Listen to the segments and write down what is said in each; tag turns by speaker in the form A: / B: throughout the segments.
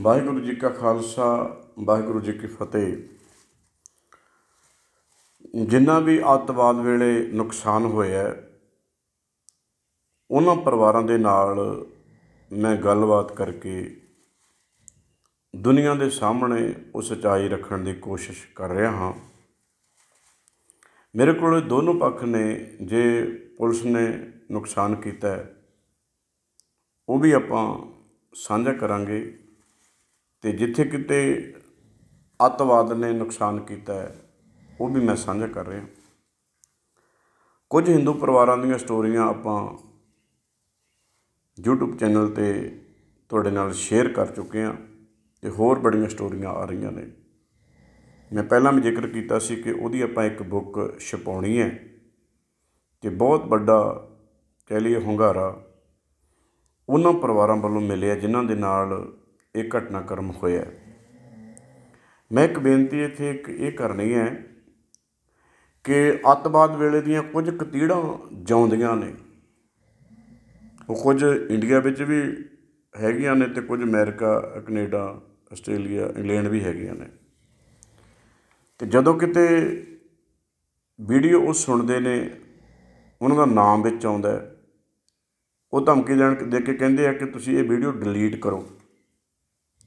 A: ਵਾਹਿਗੁਰੂ ਜੀ ਕਾ ਖਾਲਸਾ ਵਾਹਿਗੁਰੂ ਜੀ ਕੀ ਫਤਿਹ ਜਿੰਨਾ ਵੀ ਅੱਤਵਾਦ ਵੇਲੇ ਨੁਕਸਾਨ ਹੋਇਆ ਉਹਨਾਂ ਪਰਿਵਾਰਾਂ ਦੇ ਨਾਲ ਮੈਂ ਗੱਲਬਾਤ ਕਰਕੇ ਦੁਨੀਆ ਦੇ ਸਾਹਮਣੇ ਉਹ ਸਚਾਈ ਰੱਖਣ ਦੀ ਕੋਸ਼ਿਸ਼ ਕਰ ਰਿਹਾ ਹਾਂ ਮੇਰੇ ਕੋਲ ਦੋਨੋਂ ਪੱਖ ਨੇ ਜੇ ਪੁਲਿਸ ਨੇ ਨੁਕਸਾਨ ਕੀਤਾ ਉਹ ਵੀ ਆਪਾਂ ਸਾਂਝਾ ਕਰਾਂਗੇ ਤੇ ਜਿੱਥੇ ਕਿਤੇ ਅਤਵਾਦ ਨੇ ਨੁਕਸਾਨ ਕੀਤਾ ਹੈ ਉਹ ਵੀ ਮੈਂ ਸਾਂਝਾ ਕਰ ਰਿਹਾ ਕੁਝ ਹਿੰਦੂ ਪਰਿਵਾਰਾਂ ਦੀਆਂ ਸਟੋਰੀਆਂ ਆਪਾਂ YouTube ਚੈਨਲ ਤੇ ਤੁਹਾਡੇ ਨਾਲ ਸ਼ੇਅਰ ਕਰ ਚੁੱਕੇ ਹਾਂ ਤੇ ਹੋਰ ਬੜੀਆਂ ਸਟੋਰੀਆਂ ਆ ਰਹੀਆਂ ਨੇ ਮੈਂ ਪਹਿਲਾਂ ਵੀ ਜ਼ਿਕਰ ਕੀਤਾ ਸੀ ਕਿ ਉਹਦੀ ਆਪਾਂ ਇੱਕ ਬੁੱਕ ਛਪਾਉਣੀ ਹੈ ਤੇ ਬਹੁਤ ਵੱਡਾ ਕਹਿ ਲਈਏ ਹੁੰਗਾਰਾ ਉਹਨਾਂ ਪਰਿਵਾਰਾਂ ਵੱਲੋਂ ਮਿਲਿਆ ਜਿਨ੍ਹਾਂ ਦੇ ਨਾਲ ਇਹ ਘਟਨਾਕ੍ਰਮ ਹੋਇਆ ਮੈਂ ਇੱਕ ਬੇਨਤੀ ਇੱਥੇ ਇੱਕ ਇਹ ਕਰਨੀ ਹੈ ਕਿ ਅਤਵਾਦ ਵੇਲੇ ਦੀਆਂ ਕੁਝ ਕਤੀੜਾਂ ਜਾਉਂਦੀਆਂ ਨੇ ਉਹ ਕੁਝ ਇੰਡੀਆ ਵਿੱਚ ਵੀ ਹੈਗੀਆਂ ਨੇ ਤੇ ਕੁਝ ਅਮਰੀਕਾ ਕੈਨੇਡਾ ਆਸਟ੍ਰੇਲੀਆ ਇੰਗਲੈਂਡ ਵੀ ਹੈਗੀਆਂ ਨੇ ਤੇ ਜਦੋਂ ਕਿਤੇ ਵੀਡੀਓ ਉਹ ਸੁਣਦੇ ਨੇ ਉਹਨਾਂ ਦਾ ਨਾਮ ਵਿੱਚ ਆਉਂਦਾ ਉਹ ਧਮਕੀ ਦੇਣ ਦੇ ਕੇ ਕਹਿੰਦੇ ਆ ਕਿ ਤੁਸੀਂ ਇਹ ਵੀਡੀਓ ਡਿਲੀਟ ਕਰੋ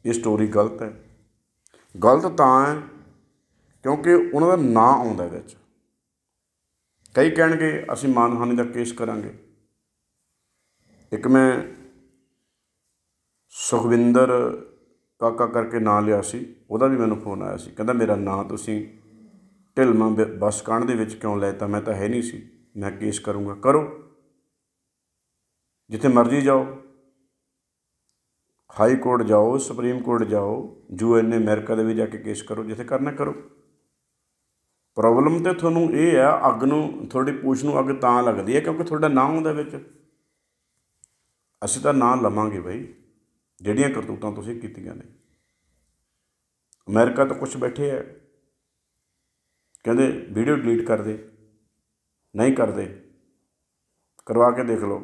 A: ਇਹ ਸਟੋਰੀ ਗਲਤ ਹੈ ਗਲਤ ਤਾਂ ਹੈ ਕਿਉਂਕਿ ਉਹਨਾਂ ਦਾ ਨਾਂ ਆਉਂਦਾ ਵਿੱਚ ਕਈ ਕਹਿਣਗੇ ਅਸੀਂ ਮਾਨਹਾਨੀ ਦਾ ਕੇਸ ਕਰਾਂਗੇ ਇੱਕ ਮੈਂ ਸੁਖਵਿੰਦਰ ਕਾਕਾ ਕਰਕੇ ਨਾਂ ਲਿਆ ਸੀ ਉਹਦਾ ਵੀ ਮੈਨੂੰ ਫੋਨ ਆਇਆ ਸੀ ਕਹਿੰਦਾ ਮੇਰਾ ਨਾਂ ਤੁਸੀਂ ਢਿਲਮਾ ਬਸ ਕਾਂਡ ਦੇ ਵਿੱਚ ਕਿਉਂ ਲੈਤਾ ਮੈਂ ਤਾਂ ਹੈ ਨਹੀਂ ਸੀ ਮੈਂ ਕੇਸ ਕਰੂੰਗਾ ਕਰੋ ਜਿੱਥੇ ਮਰਜ਼ੀ ਜਾਓ ਹਾਈ ਕੋਰਟ ਜਾਓ ਸੁਪਰੀਮ ਕੋਰਟ ਜਾਓ ਯੂਐਨ ਅਮਰੀਕਾ ਦੇ ਵਿੱਚ ਜਾ ਕੇ ਕੇਸ ਕਰੋ ਜਿੱਥੇ ਕਰਨਾ ਕਰੋ ਪ੍ਰੋਬਲਮ ਤੇ ਤੁਹਾਨੂੰ ਇਹ ਆ ਅੱਗ ਨੂੰ ਤੁਹਾਡੀ ਪੂਛ ਨੂੰ ਅੱਗ ਤਾਂ ਲੱਗਦੀ ਹੈ ਕਿਉਂਕਿ ਤੁਹਾਡਾ ਨਾਂ ਹੁੰਦਾ ਵਿੱਚ ਅਸੀਂ ਤਾਂ ਨਾਂ ਲਵਾਂਗੇ ਭਾਈ ਜਿਹੜੀਆਂ ਕਰਤੂਤਾਂ ਤੁਸੀਂ ਕੀਤੀਆਂ ਨੇ ਅਮਰੀਕਾ ਤੋਂ ਕੁਝ ਬੈਠੇ ਆ ਕਹਿੰਦੇ ਵੀਡੀਓ ਡਿਲੀਟ ਕਰ ਦੇ ਨਹੀਂ ਕਰਦੇ ਕਰਵਾ ਕੇ ਦੇਖ ਲਓ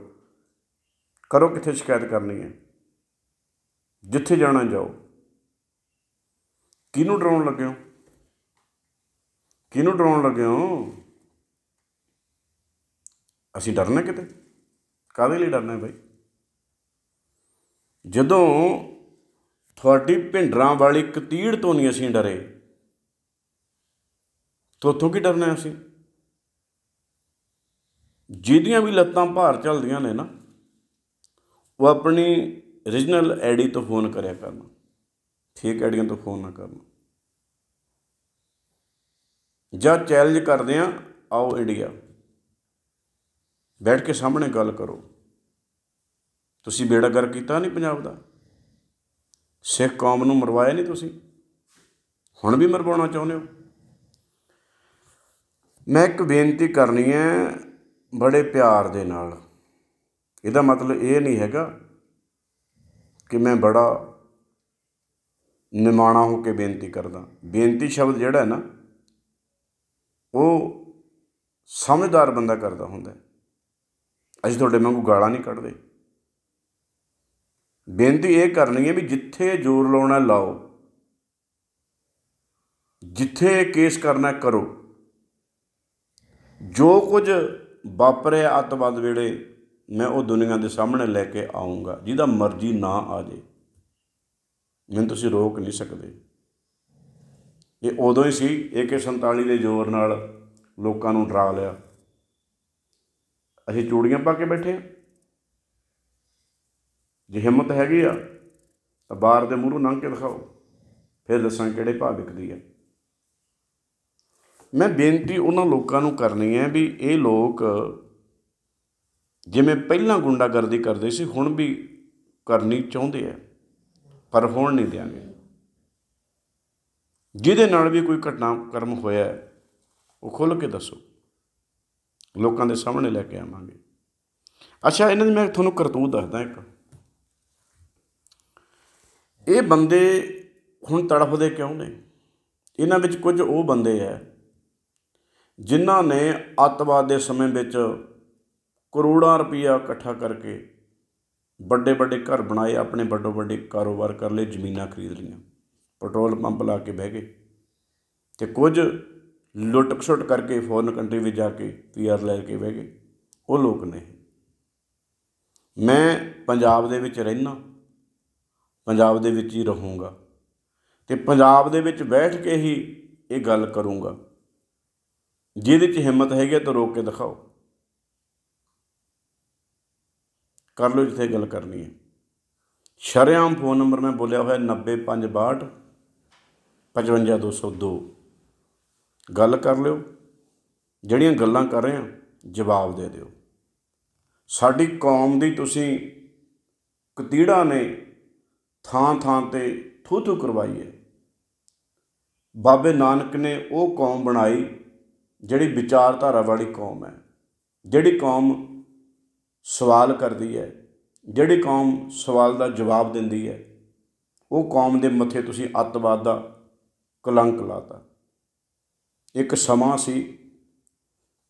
A: ਕਰੋ ਕਿੱਥੇ ਸ਼ਿਕਾਇਤ ਕਰਨੀ ਹੈ ਜਿੱਥੇ ਜਾਣਾ ਜਾਓ ਕਿਹਨੂੰ ਡਰਾਉਣ ਲੱਗੇ ਹੋ ਕਿਹਨੂੰ ਡਰਾਉਣ ਲੱਗੇ ਹੋ ਅਸੀਂ ਡਰਨਾ ਕਿਤੇ ਕਾਦੇ ਲਈ ਡਰਨਾ ਹੈ ਭਾਈ ਜਦੋਂ ਤੁਹਾਡੀ ਭਿੰਡਰਾਂ ਵਾਲੀ ਕਤੀੜ ਤੋਂ ਨਹੀਂ ਅਸੀਂ ਡਰੇ ਤੋਥੋਂ ਕੀ ਡਰਨਾ ਅਸੀਂ ਜਿਹਦੀਆਂ ਵੀ ਲੱਤਾਂ ਭਾਰ ਚੱਲਦੀਆਂ ਨੇ ਨਾ ਉਹ ਆਪਣੀ ओरिजिनल आईडी ਤੋਂ ਫੋਨ ਕਰਿਆ ਕਰਨਾ ਠੀਕ ਆਈਡੀਆਂ ਤੋਂ ਫੋਨ ਨਾ ਕਰਨਾ ਜਾਂ ਚੈਲੰਜ ਕਰਦੇ ਆ ਆਓ ਇੰਡੀਆ ਬੈਠ ਕੇ ਸਾਹਮਣੇ ਗੱਲ ਕਰੋ ਤੁਸੀਂ ਬੇੜਾ ਗਰ ਕੀਤਾ ਨਹੀਂ ਪੰਜਾਬ ਦਾ ਸਿੱਖ ਕੌਮ ਨੂੰ ਮਰਵਾਇਆ ਨਹੀਂ ਤੁਸੀਂ ਹੁਣ ਵੀ ਮਰਵਾਉਣਾ ਚਾਹੁੰਦੇ ਹੋ ਮੈਂ ਇੱਕ ਬੇਨਤੀ ਕਰਨੀ ਹੈ ਬੜੇ ਪਿਆਰ ਦੇ ਨਾਲ ਇਹਦਾ ਮਤਲਬ ਇਹ ਨਹੀਂ ਹੈਗਾ ਕਿ ਮੈਂ ਬੜਾ ਨਿਮਾਣਾ ਹੋ ਕੇ ਬੇਨਤੀ ਕਰਦਾ ਬੇਨਤੀ ਸ਼ਬਦ ਜਿਹੜਾ ਨਾ ਉਹ ਸਮਝਦਾਰ ਬੰਦਾ ਕਰਦਾ ਹੁੰਦਾ ਅਸੀਂ ਤੁਹਾਡੇ ਮੰਗੂ ਗਾਲਾਂ ਨਹੀਂ ਕੱਢਦੇ ਬੇਨਤੀ ਇਹ ਕਰਨੀ ਹੈ ਵੀ ਜਿੱਥੇ ਜ਼ੋਰ ਲਾਉਣਾ ਲਾਓ ਜਿੱਥੇ ਕੇਸ ਕਰਨਾ ਕਰੋ ਜੋ ਕੁਝ ਵਾਪਰੇ ਅਤਵਾਦ ਵੇਲੇ ਮੈਂ ਉਹ ਦੁਨੀਆ ਦੇ ਸਾਹਮਣੇ ਲੈ ਕੇ ਆਉਂਗਾ ਜਿਹਦਾ ਮਰਜ਼ੀ ਨਾ ਆ ਜੇ ਮੈਂ ਤੁਸੀਂ ਰੋਕ ਨਹੀਂ ਸਕਦੇ ਇਹ ਉਦੋਂ ਹੀ ਸੀ AK47 ਦੇ ਜ਼ੋਰ ਨਾਲ ਲੋਕਾਂ ਨੂੰ ਡਰਾ ਲਿਆ ਅਸੀਂ ਚੂੜੀਆਂ ਪਾ ਕੇ ਬੈਠੇ ਆ ਜੇ ਹਿੰਮਤ ਹੈਗੀ ਆ ਤਾਂ ਬਾਹਰ ਦੇ ਮੂਹਰੋਂ ਲੰਘ ਕੇ ਦਿਖਾਓ ਫਿਰ ਦੱਸਾਂ ਕਿਹੜੇ ਭਾਅ ਵਿਕਦੀ ਆ ਮੈਂ ਬੇਨਤੀ ਉਹਨਾਂ ਲੋਕਾਂ ਨੂੰ ਕਰਨੀ ਹੈ ਵੀ ਇਹ ਲੋਕ ਜਿਵੇਂ ਪਹਿਲਾਂ ਗੁੰਡਾਗਰਦੀ ਕਰਦੇ ਸੀ ਹੁਣ ਵੀ ਕਰਨੀ ਚਾਹੁੰਦੇ ਆ ਪਰ ਹੋਣ ਨਹੀਂ ਦਿਆਂਗੇ ਜਿਹਦੇ ਨਾਲ ਵੀ ਕੋਈ ਘਟਨਾ ਕਰਮ ਹੋਇਆ ਉਹ ਖੁੱਲ ਕੇ ਦੱਸੋ ਲੋਕਾਂ ਦੇ ਸਾਹਮਣੇ ਲੈ ਕੇ ਆਵਾਂਗੇ ਅੱਛਾ ਇਹਨਾਂ ਦੀ ਮੈਂ ਤੁਹਾਨੂੰ ਕਰਤੂਤ ਦੱਸਦਾ ਇੱਕ ਇਹ ਬੰਦੇ ਹੁਣ ਤੜਫਦੇ ਕਿਉਂ ਨੇ ਇਹਨਾਂ ਵਿੱਚ ਕੁਝ ਉਹ ਬੰਦੇ ਆ ਜਿਨ੍ਹਾਂ ਨੇ ਅੱਤਵਾਦ ਦੇ ਸਮੇਂ ਵਿੱਚ ਕਰੋੜਾਂ ਰੁਪਇਆ ਇਕੱਠਾ ਕਰਕੇ ਵੱਡੇ ਵੱਡੇ ਘਰ ਬਣਾਏ ਆਪਣੇ ਵੱਡੇ ਵੱਡੇ ਕਾਰੋਬਾਰ ਕਰ ਲਏ ਜ਼ਮੀਨਾਂ ਖਰੀਦ ਲਈਆਂ ਪੈਟਰੋਲ ਪੰਪ ਲਾ ਕੇ ਬਹਿ ਗਏ ਤੇ ਕੁਝ ਲੁੱਟ ਖਸੁੱਟ ਕਰਕੇ ਫੋਰਨ ਕੰਟਰੀ ਵਿੱਚ ਜਾ ਕੇ ਪੀਆਰ ਲੈ ਕੇ ਬਹਿ ਗਏ ਉਹ ਲੋਕ ਨੇ ਮੈਂ ਪੰਜਾਬ ਦੇ ਵਿੱਚ ਰਹਿਣਾ ਪੰਜਾਬ ਦੇ ਵਿੱਚ ਹੀ ਰਹੂੰਗਾ ਤੇ ਪੰਜਾਬ ਦੇ ਵਿੱਚ ਬੈਠ ਕੇ ਹੀ ਇਹ ਗੱਲ ਕਰੂੰਗਾ ਜਿਹਦੇ 'ਚ ਹਿੰਮਤ ਹੈਗੀ ਤਾਂ ਰੋਕ ਕੇ ਦਿਖਾਓ ਕਰ ਲਓ ਜਿੱਥੇ ਗੱਲ ਕਰਨੀ ਹੈ ਸ਼ਰਿਆਮ ਫੋਨ ਨੰਬਰ ਮੈਂ ਬੋਲਿਆ ਹੋਇਆ 9562 55202 ਗੱਲ ਕਰ ਲਿਓ ਜਿਹੜੀਆਂ ਗੱਲਾਂ ਕਰ ਰਹੇ ਆ ਜਵਾਬ ਦੇ ਦਿਓ ਸਾਡੀ ਕੌਮ ਦੀ ਤੁਸੀਂ ਕਤੀੜਾ ਨੇ ਥਾਂ ਥਾਂ ਤੇ ਥੂ ਥੂ ਕਰਵਾਈ ਹੈ ਬਾਬੇ ਨਾਨਕ ਨੇ ਉਹ ਕੌਮ ਬਣਾਈ ਜਿਹੜੀ ਵਿਚਾਰਧਾਰਾ ਵਾਲੀ ਕੌਮ ਹੈ ਜਿਹੜੀ ਕੌਮ ਸਵਾਲ ਕਰਦੀ ਹੈ ਜਿਹੜੀ ਕੌਮ ਸਵਾਲ ਦਾ ਜਵਾਬ ਦਿੰਦੀ ਹੈ ਉਹ ਕੌਮ ਦੇ ਮੱਥੇ ਤੁਸੀਂ ਅੱਤਵਾਦ ਦਾ ਕਲੰਕ ਲਾਤਾ ਇੱਕ ਸਮਾਂ ਸੀ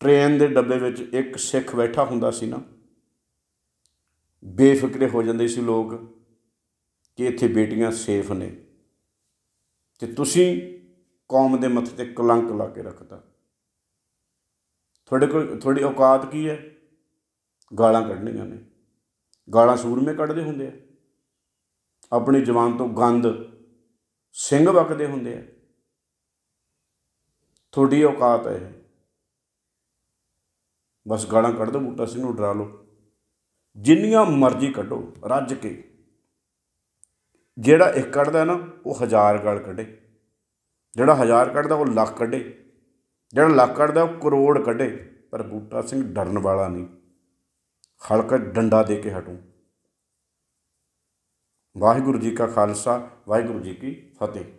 A: ਟ੍ਰੇਨ ਦੇ ਡੱਬੇ ਵਿੱਚ ਇੱਕ ਸਿੱਖ ਬੈਠਾ ਹੁੰਦਾ ਸੀ ਨਾ ਬੇਫਿਕਰੇ ਹੋ ਜਾਂਦੇ ਸੀ ਲੋਕ ਕਿ ਇੱਥੇ ਬੇਟੀਆਂ ਸੇਫ ਨੇ ਤੇ ਤੁਸੀਂ ਕੌਮ ਦੇ ਮੱਥੇ ਤੇ ਕਲੰਕ ਲਾ ਕੇ ਰੱਖਦਾ ਤੁਹਾਡੇ ਕੋਲ ਤੁਹਾਡੀ ਔਕਾਤ ਕੀ ਹੈ ਗਾਲਾਂ ਕੱਢਣੀਆਂ ਨੇ ਗਾਲਾਂ ਸੂਰਮੇ ਕੱਢਦੇ ਹੁੰਦੇ ਆ ਆਪਣੀ ਜਵਾਨ ਤੋਂ ਗੰਦ ਸਿੰਘ ਵਕਦੇ ਹੁੰਦੇ ਆ ਥੋੜੀ ਔਕਾਤ ਹੈ ਬਸ ਗਾਲਾਂ ਕੱਢ ਦੋ ਬੂਟਾ ਸਿੰਘ ਨੂੰ ਡਰਾ ਲਓ ਜਿੰਨੀਆਂ ਮਰਜ਼ੀ ਕੱਢੋ ਰੱਜ ਕੇ ਜਿਹੜਾ ਇੱਕ ਕੱਢਦਾ ਨਾ ਉਹ ਹਜ਼ਾਰ ਗਾਲ ਕੱਢੇ ਜਿਹੜਾ ਹਜ਼ਾਰ ਕੱਢਦਾ ਉਹ ਲੱਖ ਕੱਢੇ ਜਿਹੜਾ ਲੱਖ ਕੱਢਦਾ ਉਹ ਕਰੋੜ ਕੱਢੇ ਪਰ ਬੂਟਾ ਸਿੰਘ ਡਰਨ ਵਾਲਾ ਨਹੀਂ ਖੜਕ ਡੰਡਾ ਦੇ ਕੇ ਹਟੂ ਵਾਹਿਗੁਰੂ ਜੀ ਕਾ ਖਾਲਸਾ ਵਾਹਿਗੁਰੂ ਜੀ ਕੀ ਫਤਿਹ